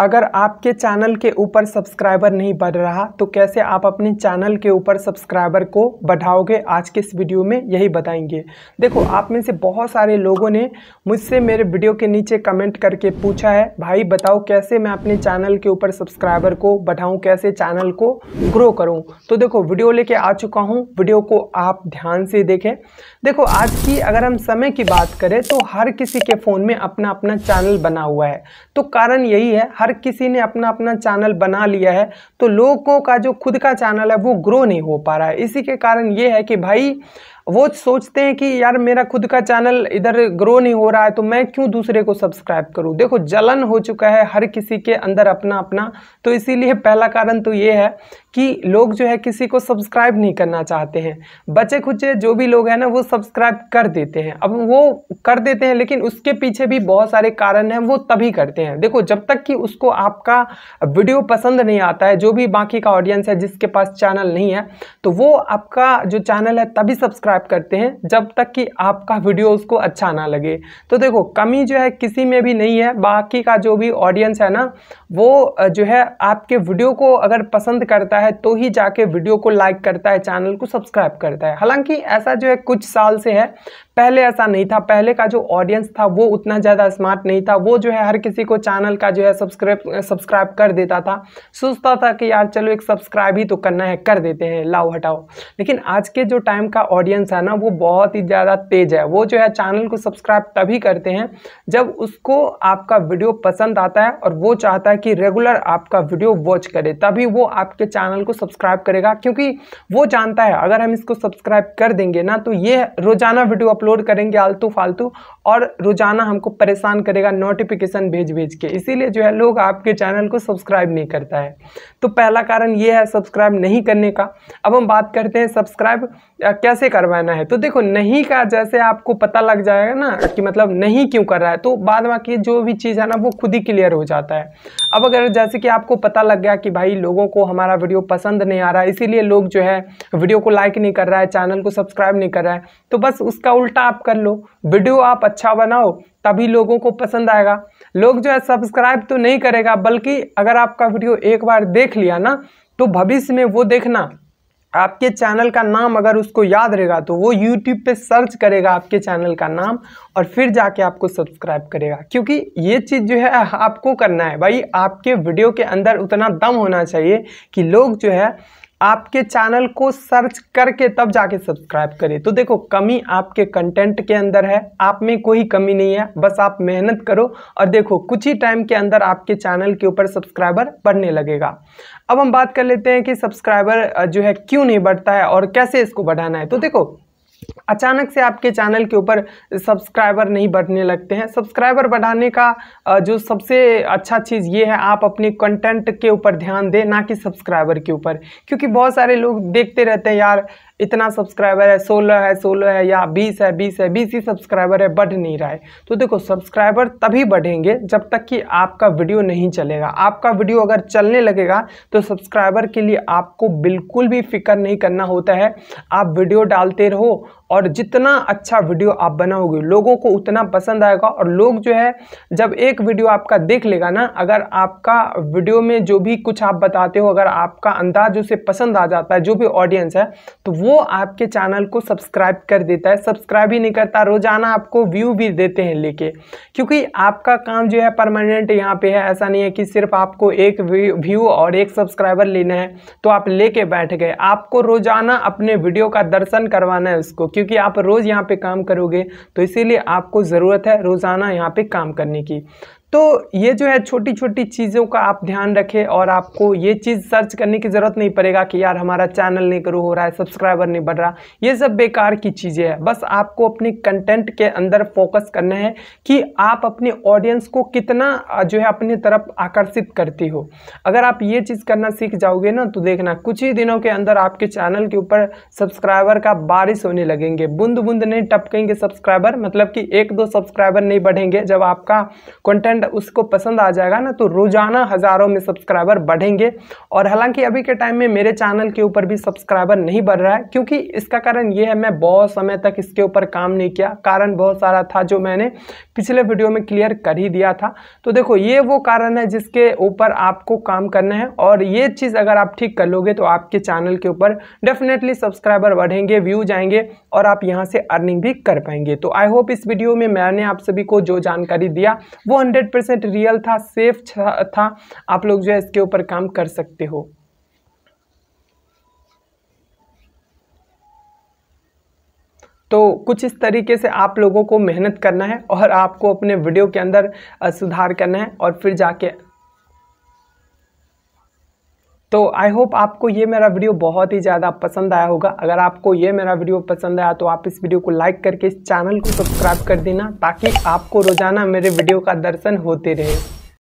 अगर आपके चैनल के ऊपर सब्सक्राइबर नहीं बढ़ रहा तो कैसे आप अपने चैनल के ऊपर सब्सक्राइबर को बढ़ाओगे आज के इस वीडियो में यही बताएंगे देखो आप में से बहुत सारे लोगों ने मुझसे मेरे वीडियो के नीचे कमेंट करके पूछा है भाई बताओ कैसे मैं अपने चैनल के ऊपर सब्सक्राइबर को बढ़ाऊँ कैसे चैनल को ग्रो करूँ तो देखो वीडियो लेके आ चुका हूँ वीडियो को आप ध्यान से देखें देखो आज की अगर हम समय की बात करें तो हर किसी के फ़ोन में अपना अपना चैनल बना हुआ है तो कारण यही है हर हर किसी ने अपना अपना चैनल बना लिया है तो लोगों का जो खुद का चैनल है वो ग्रो नहीं हो पा रहा है इसी के कारण ये है कि भाई वो सोचते हैं कि यार मेरा खुद का चैनल इधर ग्रो नहीं हो रहा है तो मैं क्यों दूसरे को सब्सक्राइब करूं देखो जलन हो चुका है हर किसी के अंदर अपना अपना तो इसीलिए पहला कारण तो ये है कि लोग जो है किसी को सब्सक्राइब नहीं करना चाहते हैं बचे खुचे जो भी लोग हैं ना वो सब्सक्राइब कर देते हैं अब वो कर देते हैं लेकिन उसके पीछे भी बहुत सारे कारण हैं वो तभी करते हैं देखो जब तक कि उसको आपका वीडियो पसंद नहीं आता है जो भी बाकी का ऑडियंस है जिसके पास चैनल नहीं है तो वो आपका जो चैनल है तभी सब्सक्राइब सब्सक्राइब करते हैं जब तक कि आपका वीडियो उसको अच्छा ना लगे तो देखो कमी जो है किसी में भी नहीं है बाकी का जो भी ऑडियंस है ना वो जो है आपके वीडियो को अगर पसंद करता है तो ही जाके वीडियो को लाइक करता है चैनल को सब्सक्राइब करता है हालांकि ऐसा जो है कुछ साल से है पहले ऐसा नहीं था पहले का जो ऑडियंस था वो उतना ज़्यादा स्मार्ट नहीं था वो जो है हर किसी को चैनल का जो है सब्सक्राइब सब्सक्राइब कर देता था सोचता था कि यार चलो एक सब्सक्राइब ही तो करना है कर देते हैं लाओ हटाओ लेकिन आज के जो टाइम का ऑडियंस ऑडियंस है ना वो बहुत ही ज़्यादा तेज है वो जो है चैनल को सब्सक्राइब तभी करते हैं जब उसको आपका वीडियो पसंद आता है और वो चाहता है कि रेगुलर आपका वीडियो वॉच करे तभी वो आपके चैनल को सब्सक्राइब करेगा क्योंकि वो जानता है अगर हम इसको सब्सक्राइब कर देंगे ना तो ये रोज़ाना वीडियो अपलोड करेंगे आलतू फालतू और रोज़ाना हमको परेशान करेगा नोटिफिकेशन भेज भेज के इसीलिए जो है लोग आपके चैनल को सब्सक्राइब नहीं करता है तो पहला कारण ये है सब्सक्राइब नहीं करने का अब हम बात करते हैं सब्सक्राइब कैसे करवा करवाना है तो देखो नहीं का जैसे आपको पता लग जाएगा ना कि मतलब नहीं क्यों कर रहा है तो बाद बाकी जो भी चीज़ है ना वो खुद ही क्लियर हो जाता है अब अगर जैसे कि आपको पता लग गया कि भाई लोगों को हमारा वीडियो पसंद नहीं आ रहा है इसीलिए लोग जो है वीडियो को लाइक नहीं कर रहा है चैनल को सब्सक्राइब नहीं कर रहा है तो बस उसका उल्टा आप कर लो वीडियो आप अच्छा बनाओ तभी लोगों को पसंद आएगा लोग जो है सब्सक्राइब तो नहीं करेगा बल्कि अगर आपका वीडियो एक बार देख लिया ना तो भविष्य में वो देखना आपके चैनल का नाम अगर उसको याद रहेगा तो वो यूट्यूब पे सर्च करेगा आपके चैनल का नाम और फिर जाके आपको सब्सक्राइब करेगा क्योंकि ये चीज़ जो है आपको करना है भाई आपके वीडियो के अंदर उतना दम होना चाहिए कि लोग जो है आपके चैनल को सर्च करके तब जाके सब्सक्राइब करें तो देखो कमी आपके कंटेंट के अंदर है आप में कोई कमी नहीं है बस आप मेहनत करो और देखो कुछ ही टाइम के अंदर आपके चैनल के ऊपर सब्सक्राइबर बढ़ने लगेगा अब हम बात कर लेते हैं कि सब्सक्राइबर जो है क्यों नहीं बढ़ता है और कैसे इसको बढ़ाना है तो देखो अचानक से आपके चैनल के ऊपर सब्सक्राइबर नहीं बढ़ने लगते हैं सब्सक्राइबर बढ़ाने का जो सबसे अच्छा चीज़ ये है आप अपने कंटेंट के ऊपर ध्यान दें ना कि सब्सक्राइबर के ऊपर क्योंकि बहुत सारे लोग देखते रहते हैं यार इतना सब्सक्राइबर है सोलह है सोलह है या बीस है बीस है बीस ही सब्सक्राइबर है बढ़ नहीं रहा है तो देखो सब्सक्राइबर तभी बढ़ेंगे जब तक कि आपका वीडियो नहीं चलेगा आपका वीडियो अगर चलने लगेगा तो सब्सक्राइबर के लिए आपको बिल्कुल भी फिक्र नहीं करना होता है आप वीडियो डालते रहो और जितना अच्छा वीडियो आप बनाओगे लोगों को उतना पसंद आएगा और लोग जो है जब एक वीडियो आपका देख लेगा ना अगर आपका वीडियो में जो भी कुछ आप बताते हो अगर आपका अंदाज उसे पसंद आ जाता है जो भी ऑडियंस है तो वो आपके चैनल को सब्सक्राइब कर देता है सब्सक्राइब ही नहीं करता रोज़ाना आपको व्यू भी देते हैं लेके क्योंकि आपका काम जो है परमानेंट यहाँ पे है ऐसा नहीं है कि सिर्फ आपको एक व्यू और एक सब्सक्राइबर लेना है तो आप लेके बैठ गए आपको रोज़ाना अपने वीडियो का दर्शन करवाना है उसको क्योंकि आप रोज़ यहाँ पे काम करोगे तो इसीलिए आपको ज़रूरत है रोज़ाना यहाँ पे काम करने की तो ये जो है छोटी छोटी चीज़ों का आप ध्यान रखें और आपको ये चीज़ सर्च करने की ज़रूरत नहीं पड़ेगा कि यार हमारा चैनल नहीं ग्रो हो रहा है सब्सक्राइबर नहीं बढ़ रहा ये सब बेकार की चीज़ें हैं बस आपको अपने कंटेंट के अंदर फोकस करना है कि आप अपने ऑडियंस को कितना जो है अपनी तरफ आकर्षित करती हो अगर आप ये चीज़ करना सीख जाओगे ना तो देखना कुछ ही दिनों के अंदर आपके चैनल के ऊपर सब्सक्राइबर का बारिश होने लगेंगे बूंद बूंद नहीं टपकेंगे सब्सक्राइबर मतलब कि एक दो सब्सक्राइबर नहीं बढ़ेंगे जब आपका कॉन्टेंट एंड उसको पसंद आ जाएगा ना तो रोज़ाना हज़ारों में सब्सक्राइबर बढ़ेंगे और हालांकि अभी के टाइम में मेरे चैनल के ऊपर भी सब्सक्राइबर नहीं बढ़ रहा है क्योंकि इसका कारण ये है मैं बहुत समय तक इसके ऊपर काम नहीं किया कारण बहुत सारा था जो मैंने पिछले वीडियो में क्लियर कर ही दिया था तो देखो ये वो कारण है जिसके ऊपर आपको काम करना है और ये चीज़ अगर आप ठीक कर लोगे तो आपके चैनल के ऊपर डेफिनेटली सब्सक्राइबर बढ़ेंगे व्यूज आएंगे और आप यहाँ से अर्निंग भी कर पाएंगे तो आई होप इस वीडियो में मैंने आप सभी को जो जानकारी दिया वो हंड्रेड हंड्रेड परसेंट रियल था सेफ था आप लोग जो है इसके ऊपर काम कर सकते हो तो कुछ इस तरीके से आप लोगों को मेहनत करना है और आपको अपने वीडियो के अंदर सुधार करना है और फिर जाके तो आई होप आपको ये मेरा वीडियो बहुत ही ज़्यादा पसंद आया होगा अगर आपको ये मेरा वीडियो पसंद आया तो आप इस वीडियो को लाइक करके इस चैनल को सब्सक्राइब कर देना ताकि आपको रोज़ाना मेरे वीडियो का दर्शन होते रहे